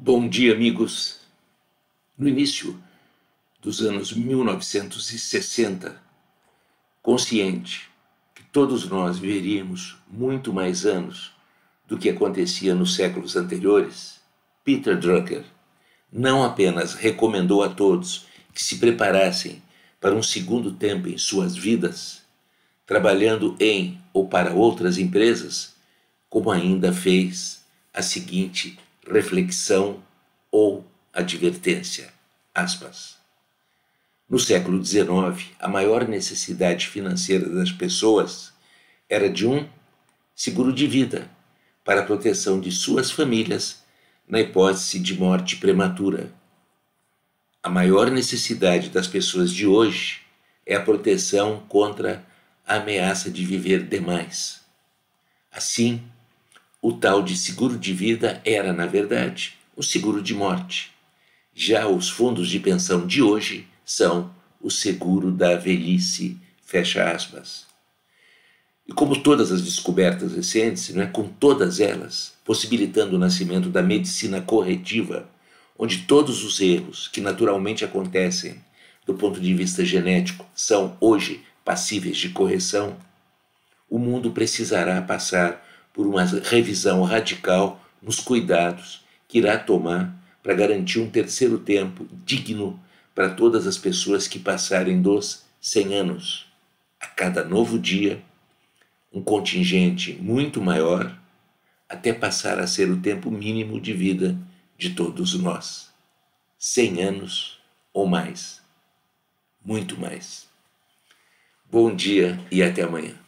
Bom dia, amigos. No início dos anos 1960, consciente que todos nós viveríamos muito mais anos do que acontecia nos séculos anteriores, Peter Drucker não apenas recomendou a todos que se preparassem para um segundo tempo em suas vidas, trabalhando em ou para outras empresas, como ainda fez a seguinte reflexão ou advertência. Aspas. No século XIX, a maior necessidade financeira das pessoas era de um seguro de vida para a proteção de suas famílias na hipótese de morte prematura. A maior necessidade das pessoas de hoje é a proteção contra a ameaça de viver demais. Assim, o tal de seguro de vida era, na verdade, o seguro de morte. Já os fundos de pensão de hoje são o seguro da velhice, fecha aspas. E como todas as descobertas recentes, não é com todas elas, possibilitando o nascimento da medicina corretiva, onde todos os erros que naturalmente acontecem do ponto de vista genético são hoje passíveis de correção, o mundo precisará passar por uma revisão radical nos cuidados que irá tomar para garantir um terceiro tempo digno para todas as pessoas que passarem dos 100 anos. A cada novo dia, um contingente muito maior, até passar a ser o tempo mínimo de vida de todos nós. 100 anos ou mais. Muito mais. Bom dia e até amanhã.